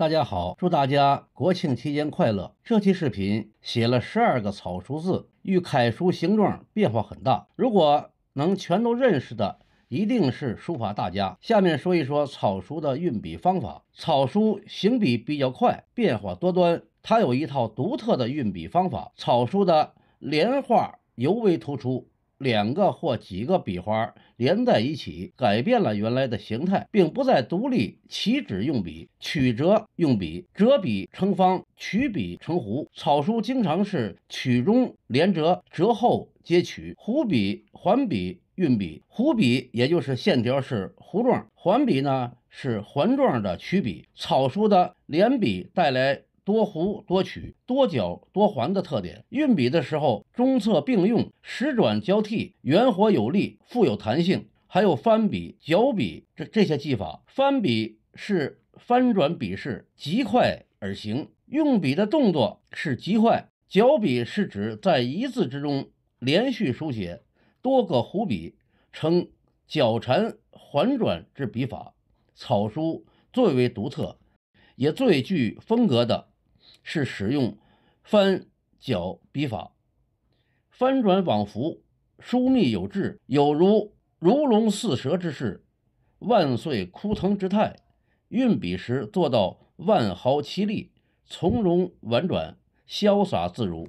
大家好，祝大家国庆期间快乐。这期视频写了十二个草书字，与楷书形状变化很大。如果能全都认识的，一定是书法大家。下面说一说草书的运笔方法。草书行笔比较快，变化多端，它有一套独特的运笔方法。草书的连画尤为突出。两个或几个笔花连在一起，改变了原来的形态，并不再独立。起止用笔曲折，用笔折笔成方，曲笔成弧。草书经常是曲中连折，折后接曲。弧笔、环笔运笔，弧笔也就是线条是弧状，环笔呢是环状的曲笔。草书的连笔带来。多弧多曲多角多环的特点，运笔的时候中侧并用，实转交替，圆活有力，富有弹性。还有翻笔、绞笔这这些技法。翻笔是翻转笔势，极快而行，用笔的动作是极快。绞笔是指在一字之中连续书写多个弧笔，呈绞缠环转之笔法。草书最为独特，也最具风格的。是使用翻角笔法，翻转往复，疏密有致，有如如龙似蛇之势，万岁枯藤之态。运笔时做到万毫其力，从容婉转，潇洒自如。